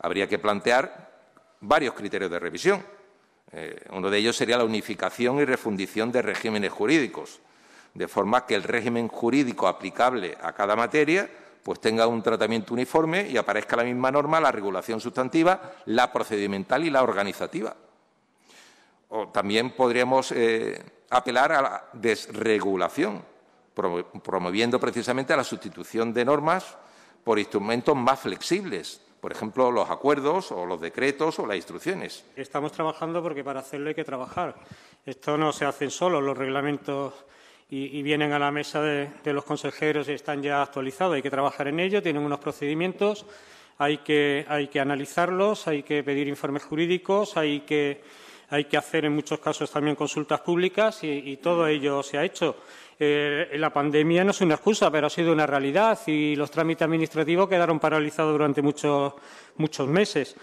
habría que plantear varios criterios de revisión. Eh, uno de ellos sería la unificación y refundición de regímenes jurídicos, de forma que el régimen jurídico aplicable a cada materia pues, tenga un tratamiento uniforme y aparezca la misma norma, la regulación sustantiva, la procedimental y la organizativa. O también podríamos eh, apelar a la desregulación, promoviendo precisamente la sustitución de normas por instrumentos más flexibles, por ejemplo, los acuerdos o los decretos o las instrucciones. Estamos trabajando porque para hacerlo hay que trabajar. Esto no se hace solo los reglamentos y, vienen a la mesa de, los consejeros y están ya actualizados. Hay que trabajar en ello, tienen unos procedimientos, hay que, hay que analizarlos, hay que pedir informes jurídicos, hay que hay que hacer en muchos casos también consultas públicas y, todo mm. ello se ha hecho. Eh, la pandemia no es una excusa, pero ha sido una realidad y los trámites administrativos quedaron paralizados durante muchos, muchos meses.